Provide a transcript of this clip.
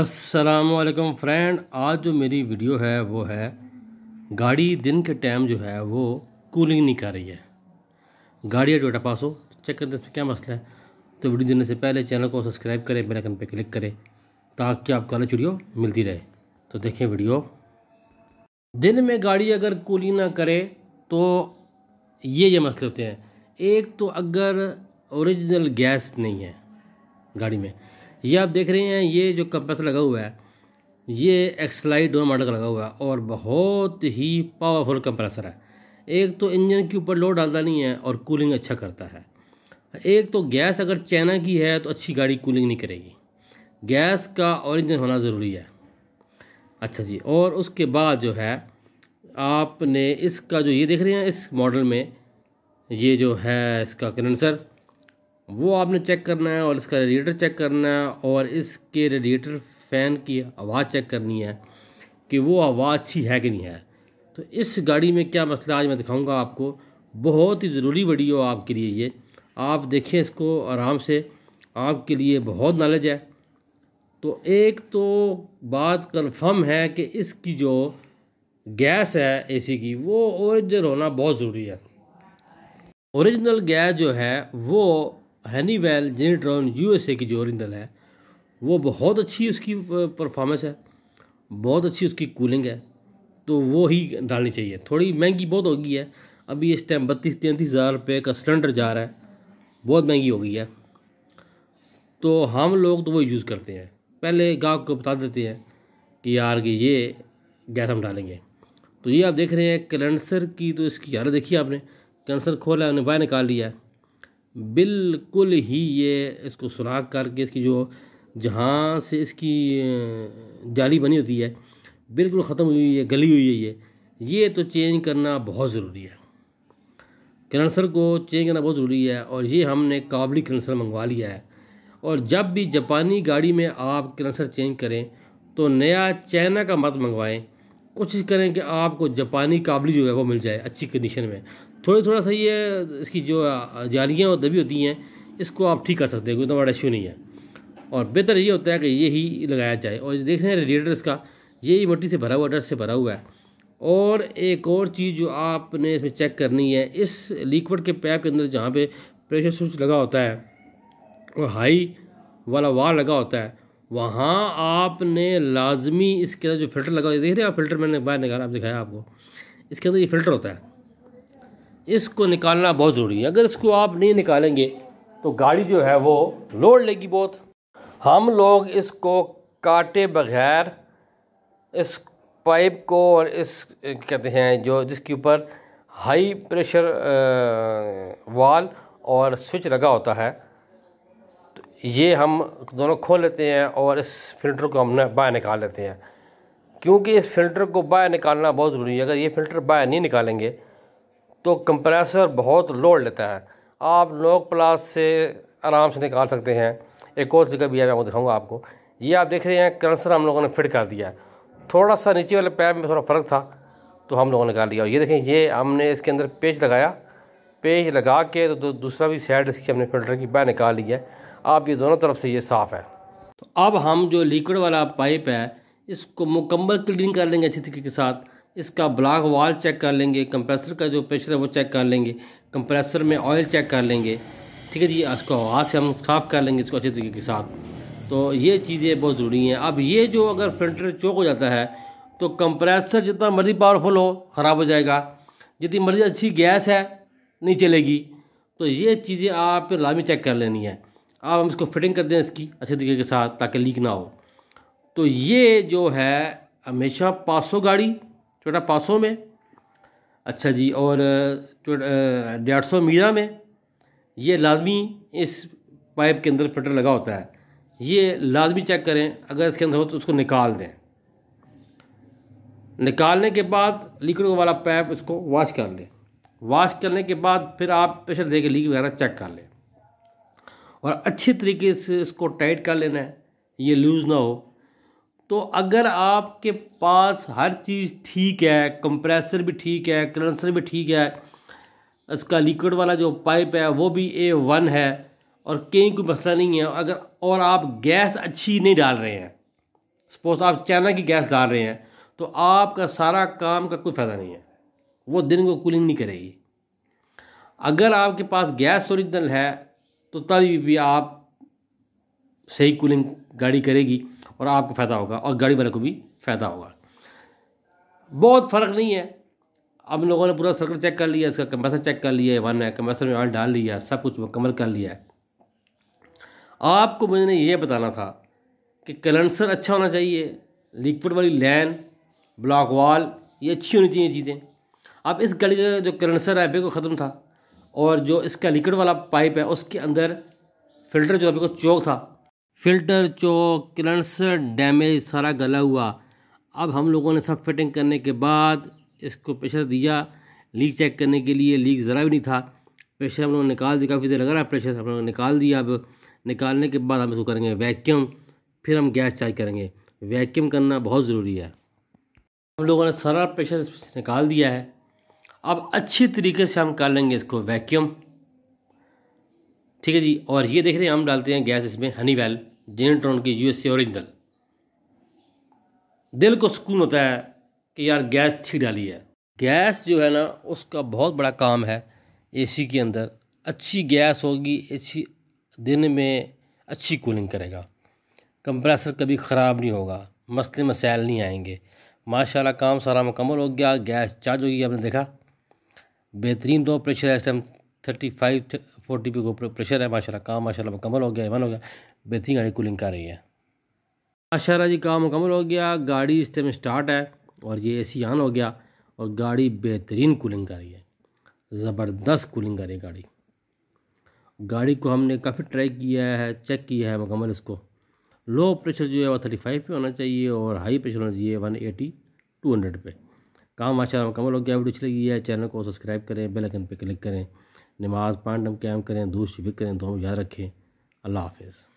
असलकम फ्रेंड आज जो मेरी वीडियो है वो है गाड़ी दिन के टाइम जो है वो कूलिंग नहीं कर रही है गाड़ी है टोटा हो चेक करते इसमें क्या मसला है तो वीडियो देने से पहले चैनल को सब्सक्राइब करें बेल आइकन पर क्लिक करें ताकि आपको अलग वीडियो मिलती रहे तो देखें वीडियो दिन में गाड़ी अगर कूलिंग ना करे तो ये ये मसले होते हैं एक तो अगर ओरिजिनल गैस नहीं है गाड़ी में ये आप देख रहे हैं ये जो कंप्रेसर लगा हुआ है ये एक्सलाइड डोर मॉडल का लगा हुआ है और बहुत ही पावरफुल कंप्रेसर है एक तो इंजन के ऊपर लोड डालता नहीं है और कूलिंग अच्छा करता है एक तो गैस अगर चाइना की है तो अच्छी गाड़ी कूलिंग नहीं करेगी गैस का और इंजन होना ज़रूरी है अच्छा जी और उसके बाद जो है आपने इसका जो ये देख रहे हैं इस मॉडल में ये जो है इसका कन्डेंसर वो आपने चेक करना है और इसका रेडिएटर चेक करना है और इसके रेडिएटर फ़ैन की आवाज़ चेक करनी है कि वो आवाज़ अच्छी है कि नहीं है तो इस गाड़ी में क्या मसला आज मैं दिखाऊंगा आपको बहुत ही ज़रूरी वीडियो आपके लिए ये आप देखें इसको आराम से आपके लिए बहुत नॉलेज है तो एक तो बात कन्फर्म है कि इसकी जो गैस है एसी की वो ओरिजिनल होना बहुत ज़रूरी है ओरिजिनल गैस जो है वो हैनीवेल जेनेट्रॉन यूएसए की जो रिंदल है वो बहुत अच्छी उसकी परफॉर्मेंस है बहुत अच्छी उसकी कूलिंग है तो वो ही डालनी चाहिए थोड़ी महंगी बहुत हो गई है अभी इस टाइम बत्तीस तैंतीस हज़ार रुपये का सिलेंडर जा रहा है बहुत महंगी हो गई है तो हम लोग तो वो यूज़ करते हैं पहले गाहक को बता देते हैं कि यार कि ये गैस हम डालेंगे तो ये आप देख रहे हैं कैलेंसर की तो इसकी हालत देखी आपने कैंसर खोला है उन्हें बाहर निकाल लिया है बिल्कुल ही ये इसको सुराख करके इसकी जो जहाँ से इसकी जाली बनी होती है बिल्कुल ख़त्म हुई है गली हुई है ये ये तो चेंज करना बहुत ज़रूरी है कैंसर को चेंज करना बहुत ज़रूरी है और ये हमने काबली कैंसर मंगवा लिया है और जब भी जापानी गाड़ी में आप कैंसर चेंज करें तो नया चाइना का मत मंगवाएं कोशिश करें कि आपको जापानी काबली जो है वो मिल जाए अच्छी कंडीशन में थोड़ा थोड़ा सा ये इसकी जो जालियाँ और दबी होती हैं इसको आप ठीक कर सकते हैं कोई तो बड़ा इशू नहीं है और बेहतर ये होता है कि ये ही लगाया जाए और देख रहे हैं रेडिएटर इसका ये ही मट्टी से भरा हुआ डर से भरा हुआ है और एक और चीज़ जो आपने इसमें चेक करनी है इस लिक्विड के पैप के अंदर जहाँ पे प्रेशर स्विच लगा होता है और हाई वाला वार लगा होता है वहाँ आपने लाजमी इसके अंदर जो फ़िल्टर लगा देख रहे हैं आप फिल्टर मैंने बाहर निकाला आप दिखाया आपको इसके अंदर ये फ़िल्टर होता है इसको निकालना बहुत ज़रूरी है अगर इसको आप नहीं निकालेंगे तो गाड़ी जो है वो लोड लेगी बहुत हम लोग इसको काटे बगैर इस पाइप को और इस कहते हैं जो जिसके ऊपर हाई प्रेशर वाल और स्विच लगा होता है तो ये हम दोनों खोल लेते हैं और इस फिल्टर को हमने बाहर निकाल लेते हैं क्योंकि इस फिल्टर को बाहर निकालना बहुत ज़रूरी है अगर ये फ़िल्टर बाहर नहीं निकालेंगे तो कंप्रेसर बहुत लोड लेता है आप लोग प्लास से आराम से निकाल सकते हैं एक और जगह भी है मैं दिखाऊँगा आपको ये आप देख रहे हैं कंसर हम लोगों ने फिट कर दिया है थोड़ा सा नीचे वाले पैप में थोड़ा फ़र्क था तो हम लोगों ने निकाल लिया और ये देखें ये हमने इसके अंदर पेज लगाया पेज लगा के तो दूसरा भी साइड इसकी हमने फिल्टर की बाहर निकाल लिया है आप ये दोनों तरफ से ये साफ़ है तो अब हम जो लिक्विड वाला पाइप है इसको मुकम्मल क्लीन कर लेंगे अच्छी तरीके के साथ इसका ब्लॉक वाल चेक कर लेंगे कंप्रेसर का जो प्रेशर है वो चेक कर लेंगे कंप्रेसर में ऑयल चेक कर लेंगे ठीक है जी इसको हवा से हम साफ़ कर लेंगे इसको अच्छे तरीके के साथ तो ये चीज़ें बहुत ज़रूरी हैं अब ये जो अगर फिल्टर चौक हो जाता है तो कंप्रेसर जितना मर्ज़ी पावरफुल हो ख़राब हो जाएगा जितनी मर्ज़ी अच्छी गैस है नहीं चलेगी तो ये चीज़ें आप लाजमी चेक कर लेनी है आप हम इसको फिटिंग कर दें इसकी अच्छे तरीके के साथ ताकि लीक ना हो तो ये जो है हमेशा पासो गाड़ी छोटा पाँच में अच्छा जी और डेढ़ सौ मीरा में ये लाजमी इस पाइप के अंदर फिल्टर लगा होता है ये लाजमी चेक करें अगर इसके अंदर हो तो उसको निकाल दें निकालने के बाद लिक्विड वाला पाइप इसको वॉश कर लें वॉश करने के बाद फिर आप प्रेशर दे के लीक वगैरह चेक कर लें और अच्छे तरीके से इसको टाइट कर लेना है ये लूज़ ना हो तो अगर आपके पास हर चीज़ ठीक है कंप्रेसर भी ठीक है कंडेंसर भी ठीक है इसका लिक्विड वाला जो पाइप है वो भी ए वन है और कहीं कोई मसला नहीं है अगर और आप गैस अच्छी नहीं डाल रहे हैं सपोज आप चाइना की गैस डाल रहे हैं तो आपका सारा काम का कोई फ़ायदा नहीं है वो दिन को कूलिंग नहीं करेगी अगर आपके पास गैस ओरिजिनल है तो तभी भी आप सही कूलिंग गाड़ी करेगी और आपको फ़ायदा होगा और गाड़ी वाले को भी फ़ायदा होगा बहुत फ़र्क नहीं है अब लोगों ने पूरा सर्कल चेक कर लिया इसका कंप्रेसर चेक कर लिया वन है कंप्रेसर में ऑयल डाल लिया सब कुछ मुकम्मल कर लिया है आपको मैंने ये बताना था कि कलेंसर अच्छा होना चाहिए लिक्विड वाली लैन ब्लॉक वाल ये अच्छी होनी चाहिए चीज़ें अब इस गाड़ी का जो कलेंसर है बिल्कुल ख़त्म था और जो इसका लिक्विड वाला पाइप है उसके अंदर फिल्टर जो है बिल्कुल चौक था फिल्टर चौक क्लंस डैमेज सारा गला हुआ अब हम लोगों ने सब फिटिंग करने के बाद इसको प्रेशर दिया लीक चेक करने के लिए लीक ज़रा भी नहीं था प्रेशर हम लोगों ने निकाल दिया काफ़ी देर लग रहा है प्रेशर हम लोगों ने निकाल दिया अब निकालने के बाद हम इसको करेंगे वैक्यूम फिर हम गैस चार्ज करेंगे वैक्यूम करना बहुत ज़रूरी है हम लोगों ने सारा प्रेशर निकाल दिया है अब अच्छी तरीके से हम कर लेंगे इसको वैक्यूम ठीक है जी और ये देख रहे हैं हम डालते हैं गैस इसमें हनी वैल जेनेट्रॉन की यूएसए ओरिजिनल दिल को सुकून होता है कि यार गैस अच्छी डाली है गैस जो है ना उसका बहुत बड़ा काम है एसी के अंदर अच्छी गैस होगी सी दिन में अच्छी कूलिंग करेगा कंप्रेसर कभी ख़राब नहीं होगा मसले मसाइल नहीं आएंगे माशाल्लाह काम सारा मुकम्मल हो गया गैस चार्ज होगी आपने देखा बेहतरीन दो तो प्रेशर है इस टाइम थर्टी फाइव फोर्टी पे को प्रेशर है माशाल्लाह काम माशाल्लाह मुकम्मल हो गया ईमान हो गया बेहतरीन गाड़ी कूलिंग कर रही है माशाला जी काम मुकम्मल हो गया गाड़ी इस टाइम स्टार्ट है और ये ए सी ऑन हो गया और गाड़ी बेहतरीन कूलिंग कर रही है ज़बरदस्त कूलिंग कर रही है गाड़ी गाड़ी को हमने काफ़ी ट्राई किया है चेक किया है मुकम्मल इसको लो प्रेशर जो है वह थर्टी फाइव पे होना चाहिए और हाई प्रेशर होना चाहिए वन एटी टू हंड्रेड पर काम माशा मुकम्मल हो गया वीडियो अच्छी लगी है चैनल को सब्सक्राइब करें बेल आइकन पे क्लिक करें नमाज पांडम कैम करें दूध शिविक करें तो याद रखें अल्लाह हाफिज़